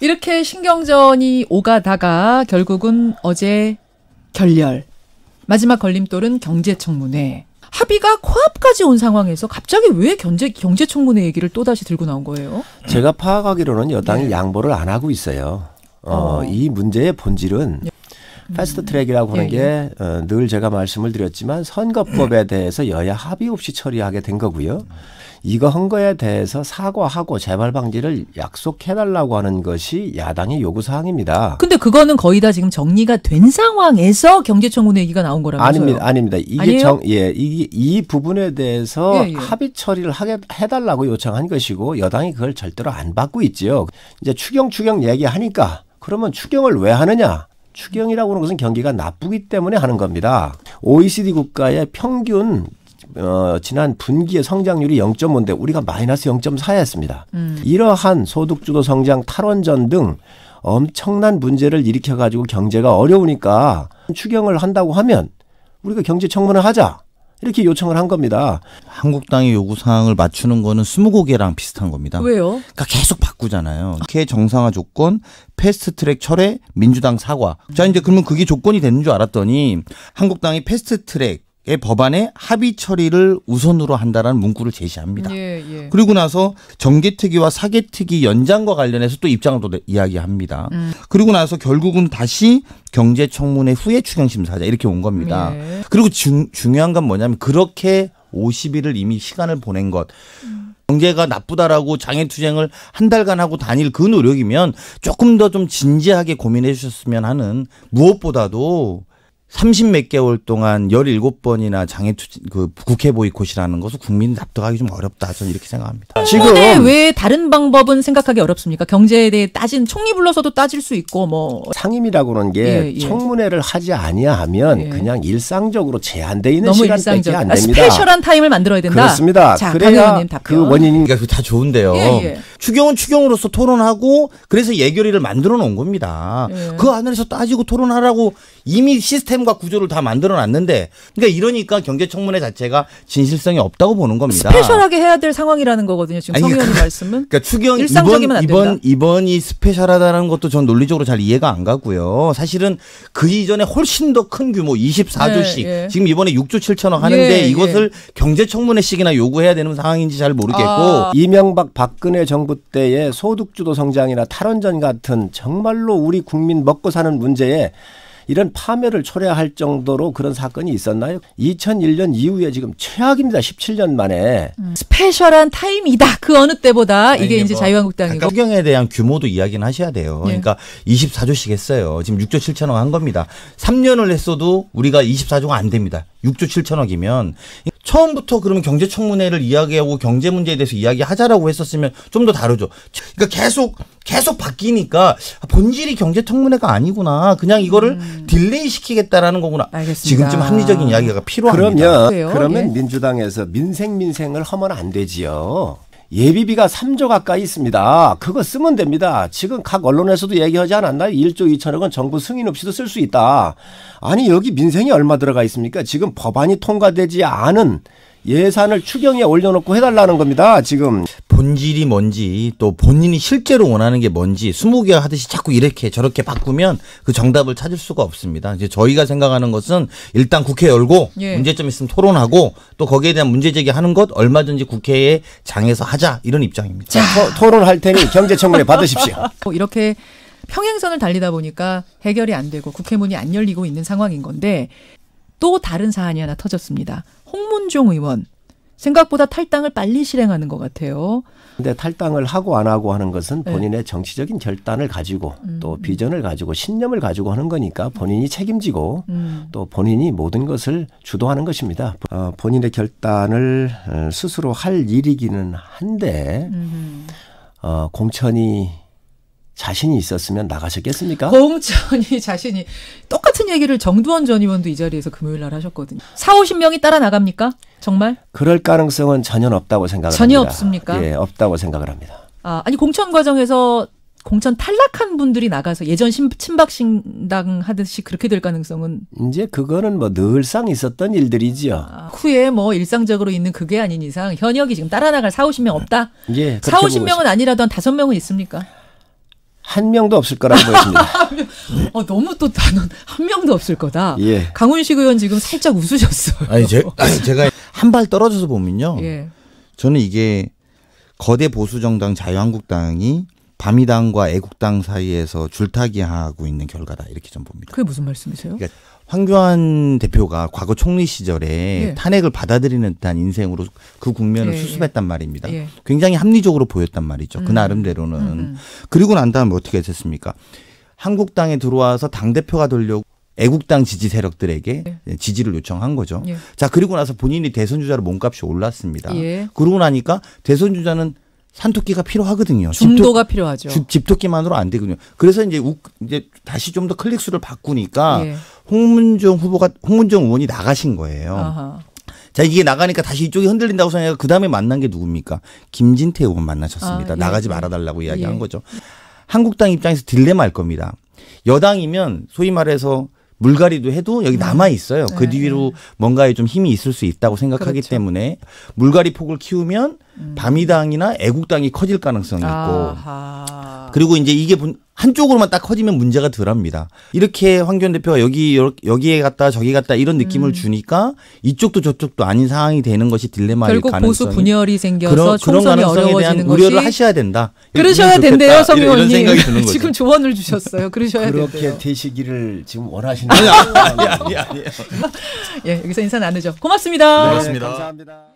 이렇게 신경전이 오가다가 결국은 어제 결렬. 마지막 걸림돌은 경제청문회. 합의가 코앞까지 온 상황에서 갑자기 왜 경제 경제청문회 얘기를 또 다시 들고 나온 거예요? 제가 파악하기로는 여당이 네. 양보를 안 하고 있어요. 어, 어. 이 문제의 본질은 네. 패스트 트랙이라고 하는 예, 예. 게늘 어, 제가 말씀을 드렸지만 선거법에 대해서 여야 합의 없이 처리하게 된 거고요. 이거 한 거에 대해서 사과하고 재발 방지를 약속해달라고 하는 것이 야당의 요구 사항입니다. 근데 그거는 거의 다 지금 정리가 된 상황에서 경제청문 회기가 얘 나온 거라면서요? 아닙니다, 아닙니다. 이게 아니에요? 정, 예, 이, 이 부분에 대해서 예, 예. 합의 처리를 하게 해달라고 요청한 것이고 여당이 그걸 절대로 안 받고 있지요. 이제 추경 추경 얘기하니까 그러면 추경을 왜 하느냐? 추경이라고 하는 것은 경기가 나쁘기 때문에 하는 겁니다. OECD 국가의 평균 어, 지난 분기의 성장률이 0.5인데 우리가 마이너스 0.4였습니다. 음. 이러한 소득주도 성장 탈원전 등 엄청난 문제를 일으켜가지고 경제가 어려우니까 추경을 한다고 하면 우리가 경제 청문회 하자. 이렇게 요청을 한 겁니다. 한국당의 요구 사항을 맞추는 거는 스무고개랑 비슷한 겁니다. 왜요? 그러니까 계속 바꾸잖아요. 이렇게 정상화 조건, 패스트 트랙 철회, 민주당 사과. 자, 이제 그러면 그게 조건이 되는 줄 알았더니 한국당이 패스트 트랙 의 법안에 합의 처리를 우선으로 한다라는 문구를 제시합니다. 예, 예. 그리고 나서 정개특위와 사개특위 연장과 관련해서 또 입장을 또 이야기합니다. 음. 그리고 나서 결국은 다시 경제청문회 후에 추경심사자 이렇게 온 겁니다. 예. 그리고 중, 중요한 건 뭐냐면 그렇게 50일을 이미 시간을 보낸 것. 음. 경제가 나쁘다라고 장애투쟁을 한 달간 하고 다닐 그 노력이면 조금 더 좀 진지하게 고민해 주셨으면 하는 무엇보다도 30몇 개월 동안 17번이나 장애 투, 그 국회 보이콧이라는 것은 국민이 납득하기 좀 어렵다. 저는 이렇게 생각합니다. 어, 지금 왜 다른 방법은 생각하기 어렵습니까? 경제에 대해 따진 총리 불러서도 따질 수 있고 뭐 상임이라고 하는 게 예, 예. 청문회를 하지 아니하면 예. 그냥 일상적으로 제한돼 있는 시간 일상적. 안 아, 됩니다. 스페셜한 타임을 만들어야 된다. 그렇습니다. 자, 그래야 그 원인이 그다 좋은데요. 예, 예. 추경은 추경으로서 토론하고 그래서 예결위를 만들어 놓은 겁니다. 예. 그 안에서 따지고 토론하라고 이미 시스템 시스템과 구조를 다 만들어 놨는데 그러니까 이러니까 경제청문회 자체가 진실성이 없다고 보는 겁니다. 스페셜하게 해야 될 상황이라는 거거든요. 지금 성 의원님 그러니까 말씀은. 그러니까 추경 일상적이면 이번 안 된다. 이번 이스페셜하다는 것도 전 논리적으로 잘 이해가 안 가고요. 사실은 그 이전에 훨씬 더 큰 규모 24조씩 예, 예. 지금 이번에 6조 7천억 하는데 예, 예. 이것을 경제청문회식이나 요구해야 되는 상황인지 잘 모르겠고 아. 이명박 박근혜 정부 때의 소득주도 성장이나 탈원전 같은 정말로 우리 국민 먹고 사는 문제에 이런 파멸을 초래할 정도로 그런 사건이 있었나요? 2001년 이후에 지금 최악입니다. 17년 만에 음. 스페셜한 타임이다. 그 어느 때보다 이게 아니, 이제 뭐 자유한국당이고 국경에 대한 규모도 이야기는 하셔야 돼요. 네. 그러니까 24조씩 했어요. 지금 6조 7천억 한 겁니다. 3년을 했어도 우리가 24조가 안 됩니다. 6조 7천억이면 처음부터 그러면 경제청문회를 이야기하고 경제 문제에 대해서 이야기하자라고 했었으면 좀 더 다르죠. 그러니까 계속 계속 바뀌니까 본질이 경제청문회가 아니구나. 그냥 이거를 음. 딜레이 시키겠다라는 거구나. 알겠습니다. 지금쯤 합리적인 이야기가 필요합니다. 그러면 그러면 예. 민주당에서 민생 민생을 하면 안 되지요. 예비비가 3조 가까이 있습니다. 그거 쓰면 됩니다. 지금 각 언론에서도 얘기하지 않았나요? 1조 2천억은 정부 승인 없이도 쓸 수 있다. 아니 여기 민생이 얼마 들어가 있습니까? 지금 법안이 통과되지 않은 예산을 추경에 올려놓고 해달라는 겁니다. 지금 본질이 뭔지 또 본인이 실제로 원하는 게 뭔지 2 0개 하듯이 자꾸 이렇게 저렇게 바꾸면 그 정답을 찾을 수가 없습니다. 이제 저희가 생각하는 것은 일단 국회 열고 예. 문제점 있으면 토론하고 또 거기에 대한 문제 제기하는 것 얼마든지 국회에 장에서 하자 이런 입장입니다. 자, 토, 론할 테니 경제청문회 받으십시오. 어, 이렇게 평행선을 달리다 보니까 해결이 안 되고 국회 문이 안 열리고 있는 상황인 건데 또 다른 사안이 하나 터졌습니다. 홍문종 의원 생각보다 탈당을 빨리 실행하는 것 같아요. 근데 탈당을 하고 안 하고 하는 것은 네. 본인의 네. 정치적인 결단을 가지고 음. 또 비전을 가지고 신념을 가지고 하는 거니까 본인이 음. 책임지고 음. 또 본인이 모든 것을 주도하는 것입니다. 어, 본인의 결단을 어, 스스로 할 일이기는 한데 음. 어, 공천이 자신이 있었으면 나가셨겠습니까? 공천이 자신이 똑같은 얘기를 정두원 전 의원도 이 자리에서 금요일 날 하셨거든요. 4, 50명이 따라 나갑니까? 정말? 그럴 가능성은 전혀 없다고 생각을 전혀 합니다. 전혀 없습니까? 예, 없다고 생각을 합니다. 아, 아니 공천 과정에서 공천 탈락한 분들이 나가서 예전 신, 친박신당 하듯이 그렇게 될 가능성은 이제 그거는 뭐 늘상 있었던 일들이지요. 아, 후에 뭐 일상적으로 있는 그게 아닌 이상 현역이 지금 따라 나갈 4, 50명 없다. 예, 4, 50명은 아니라도 한 5명은 있습니까? 한 명도 없을 거라고 보입니다. 어, 너무 또 단언 한 명도 없을 거다. 예. 강훈식 의원 지금 살짝 웃으셨어요. 아니, 제, 가한 발 떨어져서 보면요. 예. 저는 이게 거대 보수 정당 자유한국당이 바미당과 애국당 사이에서 줄타기하고 있는 결과다 이렇게 좀 봅니다. 그게 무슨 말씀이세요? 그러니까 황교안 대표가 과거 총리 시절에 예. 탄핵을 받아들이는 듯한 인생으로 그 국면을 예. 예. 수습했단 말입니다. 예. 굉장히 합리적으로 보였단 말이죠. 그 음. 그 나름대로는. 음, 음. 그리고 난 다음에 어떻게 됐습니까? 한국당에 들어와서 당대표가 되려고 애국당 지지 세력들에게 예. 지지를 요청한 거죠. 예. 자, 그리고 나서 본인이 대선주자로 몸값이 올랐습니다. 그러고 나니까 대선주자는 산토끼가 필요하거든요. 중도가 집토, 필요하죠. 주, 집토끼만으로 안 되거든요. 그래서 이제 우, 이제 다시 좀 더 클릭 수를 바꾸니까 예. 홍문정 후보가 홍문정 의원이 나가신 거예요. 아하. 자 이게 나가니까 다시 이쪽이 흔들린다고 생각해 그 다음에 만난 게 누굽니까? 김진태 의원 만나셨습니다. 아, 예. 나가지 말아달라고 이야기한 예. 거죠. 한국당 입장에서 딜레마일 겁니다. 여당이면 소위 말해서 물갈이도 해도 여기 네. 남아 있어요. 그 네. 뒤로 뭔가에 좀 힘이 있을 수 있다고 생각하기 그렇죠. 때문에 물갈이 폭을 키우면 음. 밤이당이나 애국당이 커질 가능성이 있고 아하. 그리고 이제 이게 한쪽으로만 딱 커지면 문제가 덜합니다. 이렇게 황교안 대표가 여기 여기에 갔다 저기 갔다 이런 느낌을 음. 주니까 이쪽도 저쪽도 아닌 상황이 되는 것이 딜레마일 결국 가능성이 보수 분열이 생겨서 그런, 총선이 그런 가능성에 어려워지는 대한 우려를 하셔야 된다. 그러셔야 된대요, 서미원님. 지금 거죠. 조언을 주셨어요. 그러셔야 그렇게 된대요. 그렇게 되시기를 지금 원하시는 아니 아니 아니. 예, 여기서 인사 나누죠. 고맙습니다. 네, 고맙습니다. 네, 감사합니다.